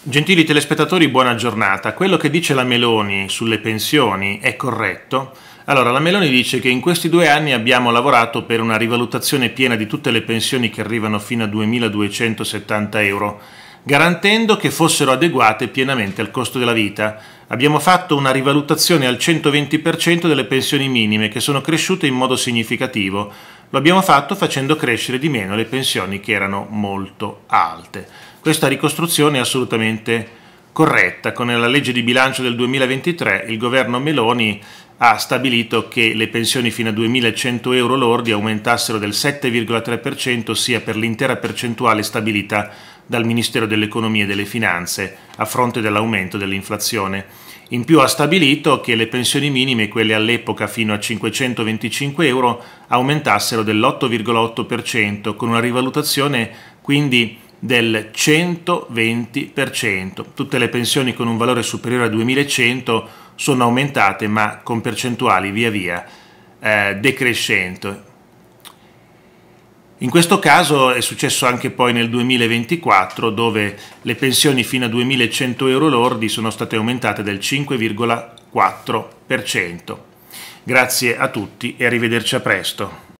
Gentili telespettatori, buona giornata. Quello che dice la Meloni sulle pensioni è corretto? Allora, la Meloni dice che in questi due anni abbiamo lavorato per una rivalutazione piena di tutte le pensioni che arrivano fino a 2.270 euro, garantendo che fossero adeguate pienamente al costo della vita. Abbiamo fatto una rivalutazione al 120% delle pensioni minime, che sono cresciute in modo significativo. Lo abbiamo fatto facendo crescere di meno le pensioni che erano molto alte. Questa ricostruzione è assolutamente corretta. Con la legge di bilancio del 2023 il governo Meloni ha stabilito che le pensioni fino a 2.100 euro lordi aumentassero del 7,3%, sia per l'intera percentuale stabilita dal Ministero dell'Economia e delle Finanze, a fronte dell'aumento dell'inflazione. In più ha stabilito che le pensioni minime, quelle all'epoca fino a 525 euro, aumentassero dell'8,8%, con una rivalutazione quindi del 120%. Tutte le pensioni con un valore superiore a 2100 sono aumentate ma con percentuali via via eh, decrescente. In questo caso è successo anche poi nel 2024 dove le pensioni fino a 2100 euro lordi sono state aumentate del 5,4%. Grazie a tutti e arrivederci a presto.